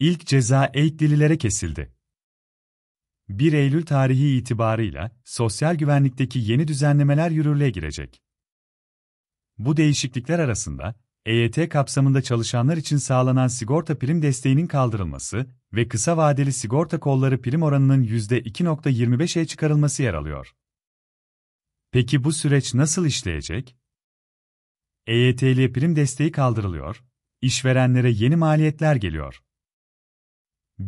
İlk ceza Eyklililere kesildi. 1 Eylül tarihi itibarıyla sosyal güvenlikteki yeni düzenlemeler yürürlüğe girecek. Bu değişiklikler arasında EYT kapsamında çalışanlar için sağlanan sigorta prim desteğinin kaldırılması ve kısa vadeli sigorta kolları prim oranının %2.25'e çıkarılması yer alıyor. Peki bu süreç nasıl işleyecek? EYT'li prim desteği kaldırılıyor, işverenlere yeni maliyetler geliyor.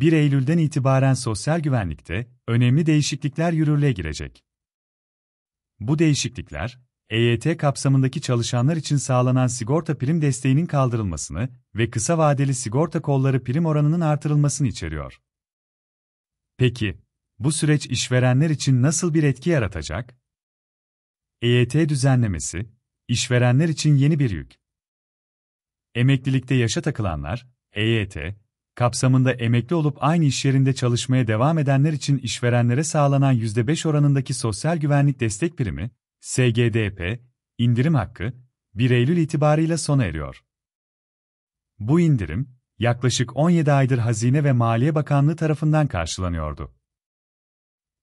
1 Eylül'den itibaren sosyal güvenlikte önemli değişiklikler yürürlüğe girecek. Bu değişiklikler, EYT kapsamındaki çalışanlar için sağlanan sigorta prim desteğinin kaldırılmasını ve kısa vadeli sigorta kolları prim oranının artırılmasını içeriyor. Peki, bu süreç işverenler için nasıl bir etki yaratacak? EYT düzenlemesi, işverenler için yeni bir yük. Emeklilikte yaşa takılanlar, EYT, kapsamında emekli olup aynı iş yerinde çalışmaya devam edenler için işverenlere sağlanan %5 oranındaki sosyal güvenlik destek primi, SGDP, indirim hakkı, 1 Eylül itibarıyla sona eriyor. Bu indirim, yaklaşık 17 aydır Hazine ve Maliye Bakanlığı tarafından karşılanıyordu.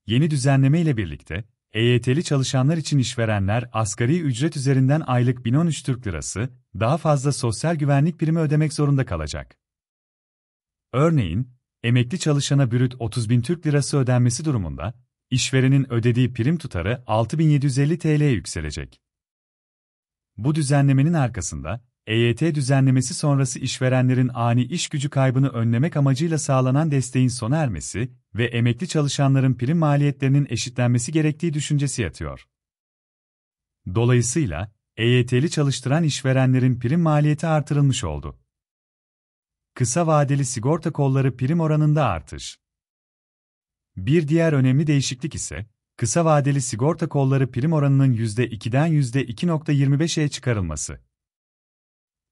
Yeni düzenleme ile birlikte, EYT'li çalışanlar için işverenler asgari ücret üzerinden aylık 1013 Türk Lirası, daha fazla sosyal güvenlik primi ödemek zorunda kalacak. Örneğin, emekli çalışana bürüt 30 bin Türk lirası ödenmesi durumunda, işverenin ödediği prim tutarı 6750 TL'ye yükselecek. Bu düzenlemenin arkasında, EYT düzenlemesi sonrası işverenlerin ani iş gücü kaybını önlemek amacıyla sağlanan desteğin sona ermesi ve emekli çalışanların prim maliyetlerinin eşitlenmesi gerektiği düşüncesi yatıyor. Dolayısıyla, EYT'li çalıştıran işverenlerin prim maliyeti artırılmış oldu. Kısa vadeli sigorta kolları prim oranında artış. Bir diğer önemli değişiklik ise, kısa vadeli sigorta kolları prim oranının %2'den %2.25'e çıkarılması.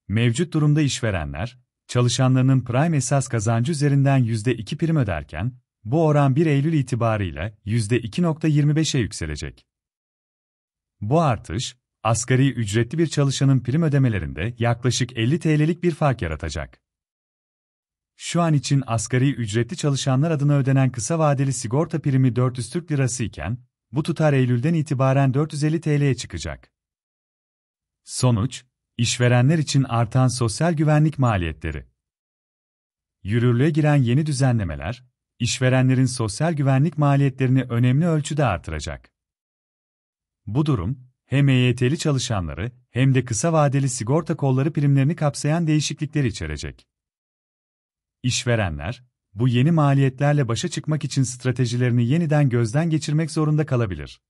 Mevcut durumda işverenler, çalışanlarının prime esas kazancı üzerinden %2 prim öderken, bu oran 1 Eylül itibariyle %2.25'e yükselecek. Bu artış, asgari ücretli bir çalışanın prim ödemelerinde yaklaşık 50 TL'lik bir fark yaratacak. Şu an için asgari ücretli çalışanlar adına ödenen kısa vadeli sigorta primi 400 Türk Lirası iken, bu tutar Eylül'den itibaren 450 TL'ye çıkacak. Sonuç, işverenler için artan sosyal güvenlik maliyetleri. Yürürlüğe giren yeni düzenlemeler, işverenlerin sosyal güvenlik maliyetlerini önemli ölçüde artıracak. Bu durum, hem EYT'li çalışanları hem de kısa vadeli sigorta kolları primlerini kapsayan değişiklikleri içerecek. İşverenler, bu yeni maliyetlerle başa çıkmak için stratejilerini yeniden gözden geçirmek zorunda kalabilir.